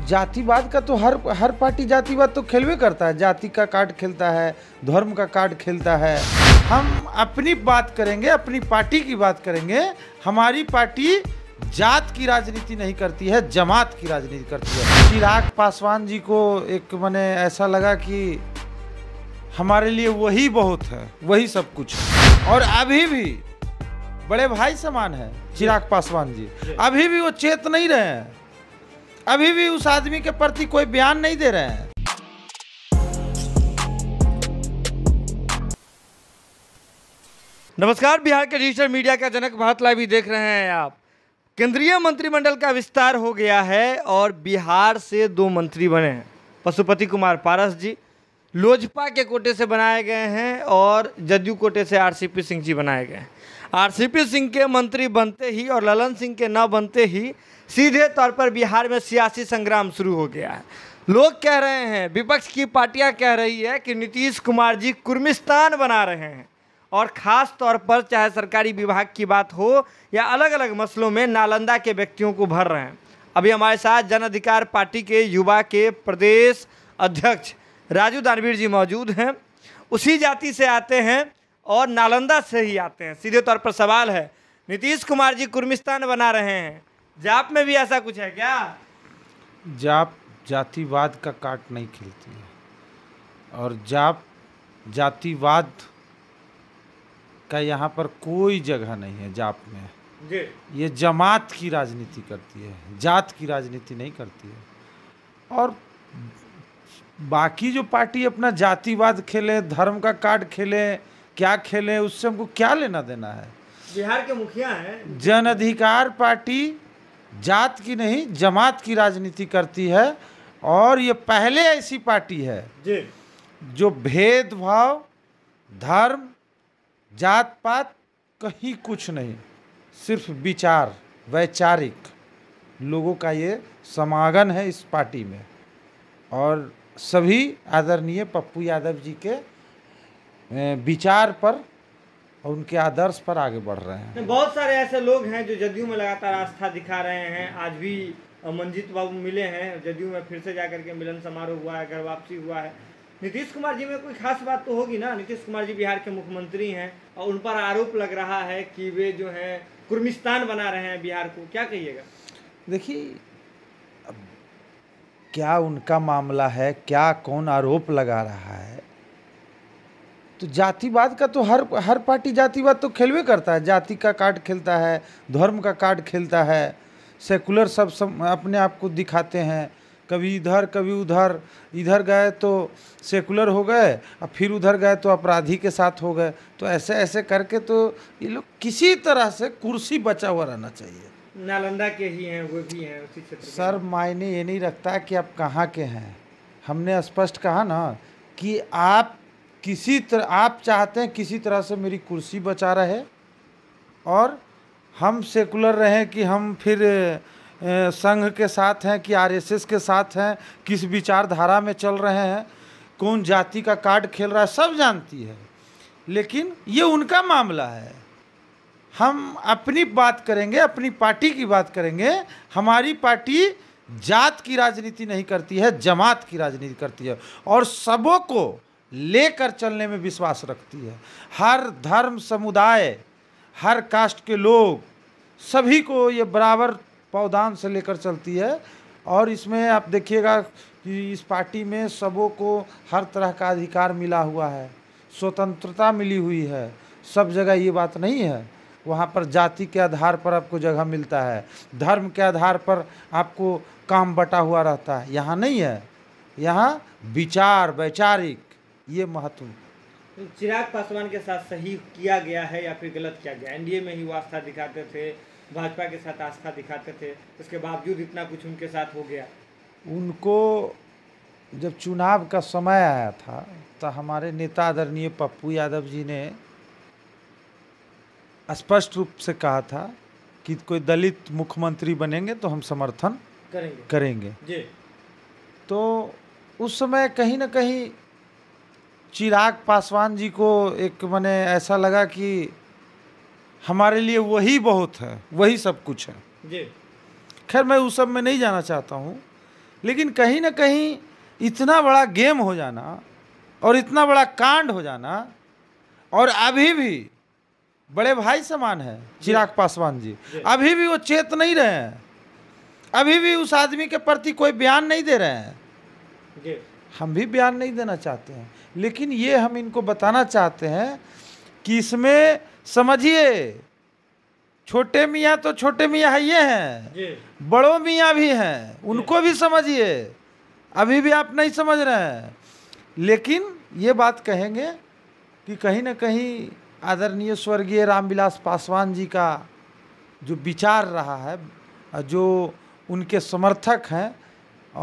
तो जातिवाद का तो हर हर पार्टी जातिवाद तो खेलवे करता है जाति का कार्ड खेलता है धर्म का कार्ड खेलता है हम अपनी बात करेंगे अपनी पार्टी की बात करेंगे हमारी पार्टी जात की राजनीति नहीं करती है जमात की राजनीति करती है चिराग पासवान जी को एक मैंने ऐसा लगा कि हमारे लिए वही बहुत है वही सब कुछ और अभी भी बड़े भाई समान है चिराग पासवान जी अभी भी वो चेत नहीं रहे हैं अभी भी उस आदमी के प्रति कोई बयान नहीं दे रहे हैं नमस्कार बिहार के डिजिटल मीडिया का जनक भारत लाइव भी देख रहे हैं आप केंद्रीय मंत्रिमंडल का विस्तार हो गया है और बिहार से दो मंत्री बने हैं पशुपति कुमार पारस जी लोजपा के कोटे से बनाए गए हैं और जदयू कोटे से आरसीपी सिंह जी बनाए गए हैं आरसीपी सिंह के मंत्री बनते ही और ललन सिंह के न बनते ही सीधे तौर पर बिहार में सियासी संग्राम शुरू हो गया है लोग कह रहे हैं विपक्ष की पार्टियां कह रही है कि नीतीश कुमार जी कुर्मिस्तान बना रहे हैं और ख़ास तौर पर चाहे सरकारी विभाग की बात हो या अलग अलग मसलों में नालंदा के व्यक्तियों को भर रहे हैं अभी हमारे साथ जन अधिकार पार्टी के युवा के प्रदेश अध्यक्ष राजू दानवीर जी मौजूद हैं उसी जाति से आते हैं और नालंदा से ही आते हैं सीधे तौर पर सवाल है नीतीश कुमार जी कुर्मिस्तान बना रहे हैं जाप में भी ऐसा कुछ है क्या जाप जातिवाद का काट नहीं खिलती है और जाप जातिवाद का यहाँ पर कोई जगह नहीं है जाप में जी। ये जमात की राजनीति करती है जात की राजनीति नहीं करती है और बाकी जो पार्टी अपना जातिवाद खेले धर्म का कार्ड खेले क्या खेले उससे हमको क्या लेना देना है बिहार के मुखिया हैं जन अधिकार पार्टी जात की नहीं जमात की राजनीति करती है और ये पहले ऐसी पार्टी है जी। जो भेदभाव धर्म जात पात कहीं कुछ नहीं सिर्फ विचार वैचारिक लोगों का ये समागम है इस पार्टी में और सभी आदरणीय पप्पू यादव जी के विचार पर और उनके आदर्श पर आगे बढ़ रहे हैं बहुत सारे ऐसे लोग हैं जो जदयू में लगातार आस्था दिखा रहे हैं आज भी मंजीत बाबू मिले हैं जदयू में फिर से जा के मिलन समारोह हुआ है घर वापसी हुआ है नीतीश कुमार जी में कोई खास बात तो होगी ना नीतीश कुमार जी बिहार के मुख्यमंत्री हैं और उन पर आरोप लग रहा है कि वे जो हैं कुर्मिस्तान बना रहे हैं बिहार को क्या कहिएगा देखिए क्या उनका मामला है क्या कौन आरोप लगा रहा है तो जातिवाद का तो हर हर पार्टी जातिवाद तो खेलवे करता है जाति का कार्ड खेलता है धर्म का कार्ड खेलता है सेकुलर सब सब अपने आप को दिखाते हैं कभी इधर कभी उधर इधर गए तो सेकुलर हो गए और फिर उधर गए तो अपराधी के साथ हो गए तो ऐसे ऐसे करके तो ये लोग किसी तरह से कुर्सी बचा हुआ रहना चाहिए नालंदा के ही हैं वो भी हैं उसी क्षेत्र सर मायने ये नहीं रखता कि आप कहाँ के हैं हमने स्पष्ट कहा ना कि आप किसी तरह आप चाहते हैं किसी तरह से मेरी कुर्सी बचा रहे और हम सेकुलर रहें कि हम फिर संघ के साथ हैं कि आरएसएस के साथ हैं किस विचारधारा में चल रहे हैं कौन जाति का कार्ड खेल रहा है सब जानती है लेकिन ये उनका मामला है हम अपनी बात करेंगे अपनी पार्टी की बात करेंगे हमारी पार्टी जात की राजनीति नहीं करती है जमात की राजनीति करती है और सबों को लेकर चलने में विश्वास रखती है हर धर्म समुदाय हर कास्ट के लोग सभी को ये बराबर पौधान से लेकर चलती है और इसमें आप देखिएगा कि इस पार्टी में सबों को हर तरह का अधिकार मिला हुआ है स्वतंत्रता मिली हुई है सब जगह ये बात नहीं है वहाँ पर जाति के आधार पर आपको जगह मिलता है धर्म के आधार पर आपको काम बटा हुआ रहता है यहाँ नहीं है यहाँ विचार वैचारिक ये महत्व तो चिराग पासवान के साथ सही किया गया है या फिर गलत किया गया एनडीए में ही वो आस्था दिखाते थे भाजपा के साथ आस्था दिखाते थे उसके बावजूद इतना कुछ उनके साथ हो गया उनको जब चुनाव का समय आया था तो हमारे नेता आदरणीय पप्पू यादव जी ने स्पष्ट रूप से कहा था कि कोई दलित मुख्यमंत्री बनेंगे तो हम समर्थन करेंगे करेंगे जी तो उस समय कहीं ना कहीं चिराग पासवान जी को एक मैंने ऐसा लगा कि हमारे लिए वही बहुत है वही सब कुछ है खैर मैं उस सब में नहीं जाना चाहता हूँ लेकिन कहीं ना कहीं इतना बड़ा गेम हो जाना और इतना बड़ा कांड हो जाना और अभी भी बड़े भाई समान है चिराग पासवान जी अभी भी वो चेत नहीं रहे हैं अभी भी उस आदमी के प्रति कोई बयान नहीं दे रहे हैं हम भी बयान नहीं देना चाहते हैं लेकिन ये हम इनको बताना चाहते हैं कि इसमें समझिए छोटे मियाँ तो छोटे मियाँ है ये हैं बड़ों मियाँ भी हैं उनको भी समझिए अभी भी आप नहीं समझ रहे हैं लेकिन ये बात कहेंगे कि कहीं ना कहीं आदरणीय स्वर्गीय रामविलास पासवान जी का जो विचार रहा है जो उनके समर्थक हैं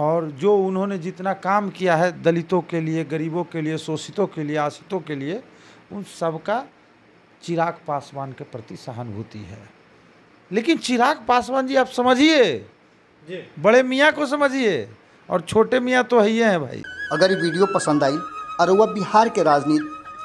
और जो उन्होंने जितना काम किया है दलितों के लिए गरीबों के लिए शोषितों के लिए आश्रितों के लिए उन सबका चिराग पासवान के प्रति सहानुभूति है लेकिन चिराग पासवान जी आप समझिए बड़े मियाँ को समझिए और छोटे मियाँ तो है ही हैं भाई अगर ये वीडियो पसंद आई अरुआ वह बिहार के राजनीति